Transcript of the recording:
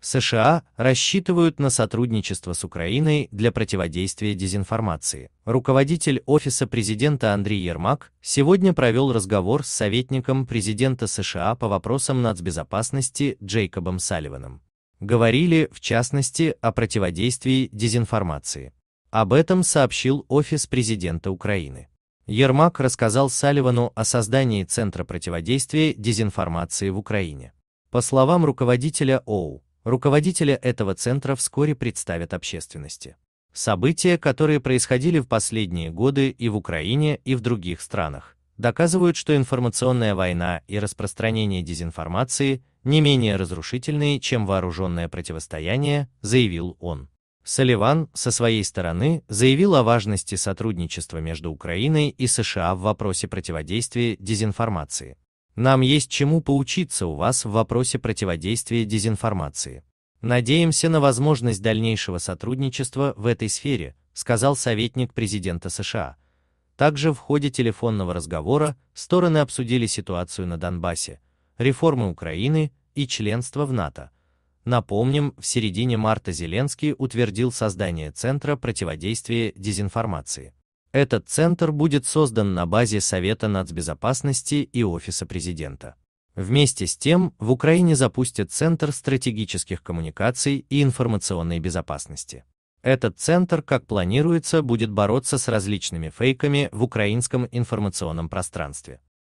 США рассчитывают на сотрудничество с Украиной для противодействия дезинформации. Руководитель Офиса президента Андрей Ермак сегодня провел разговор с советником президента США по вопросам нацбезопасности Джейкобом Салливаном. Говорили, в частности, о противодействии дезинформации. Об этом сообщил Офис президента Украины. Ермак рассказал Салливану о создании Центра противодействия дезинформации в Украине. По словам руководителя ОУ, Руководителя этого центра вскоре представят общественности. События, которые происходили в последние годы и в Украине, и в других странах, доказывают, что информационная война и распространение дезинформации не менее разрушительные, чем вооруженное противостояние, заявил он. Салливан, со своей стороны, заявил о важности сотрудничества между Украиной и США в вопросе противодействия дезинформации. Нам есть чему поучиться у вас в вопросе противодействия дезинформации. Надеемся на возможность дальнейшего сотрудничества в этой сфере, сказал советник президента США. Также в ходе телефонного разговора стороны обсудили ситуацию на Донбассе, реформы Украины и членство в НАТО. Напомним, в середине марта Зеленский утвердил создание Центра противодействия дезинформации. Этот центр будет создан на базе Совета нацбезопасности и Офиса президента. Вместе с тем, в Украине запустят Центр стратегических коммуникаций и информационной безопасности. Этот центр, как планируется, будет бороться с различными фейками в украинском информационном пространстве.